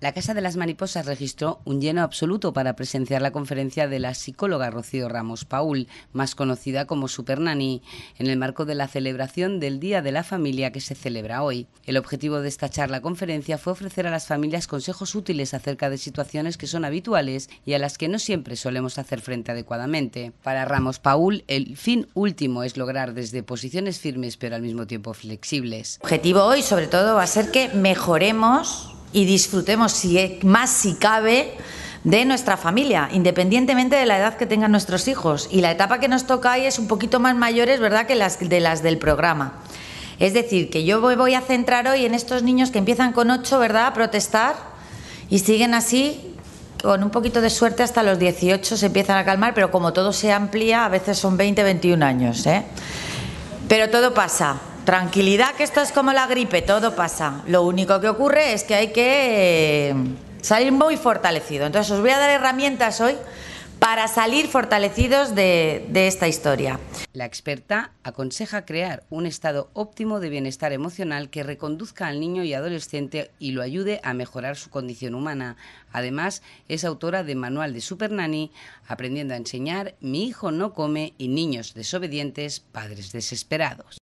La Casa de las Mariposas registró un lleno absoluto para presenciar la conferencia de la psicóloga Rocío Ramos Paul, más conocida como Supernani, en el marco de la celebración del Día de la Familia que se celebra hoy. El objetivo de esta charla conferencia fue ofrecer a las familias consejos útiles acerca de situaciones que son habituales y a las que no siempre solemos hacer frente adecuadamente. Para Ramos Paul, el fin último es lograr desde posiciones firmes pero al mismo tiempo flexibles. El objetivo hoy sobre todo va a ser que mejoremos y disfrutemos si más si cabe de nuestra familia, independientemente de la edad que tengan nuestros hijos. Y la etapa que nos toca ahí es un poquito más mayores, ¿verdad?, que las de las del programa. Es decir, que yo me voy a centrar hoy en estos niños que empiezan con 8, ¿verdad?, a protestar y siguen así, con un poquito de suerte hasta los 18 se empiezan a calmar, pero como todo se amplía, a veces son 20, 21 años, ¿eh? Pero todo pasa. Tranquilidad, que esto es como la gripe, todo pasa. Lo único que ocurre es que hay que eh, salir muy fortalecido. Entonces os voy a dar herramientas hoy para salir fortalecidos de, esta historia. La experta aconseja crear un estado óptimo de bienestar emocional que reconduzca al niño y adolescente y lo ayude a mejorar su condición humana. Además, es autora de Manual de Supernani Aprendiendo a enseñar, Mi hijo no come y Niños desobedientes, padres desesperados.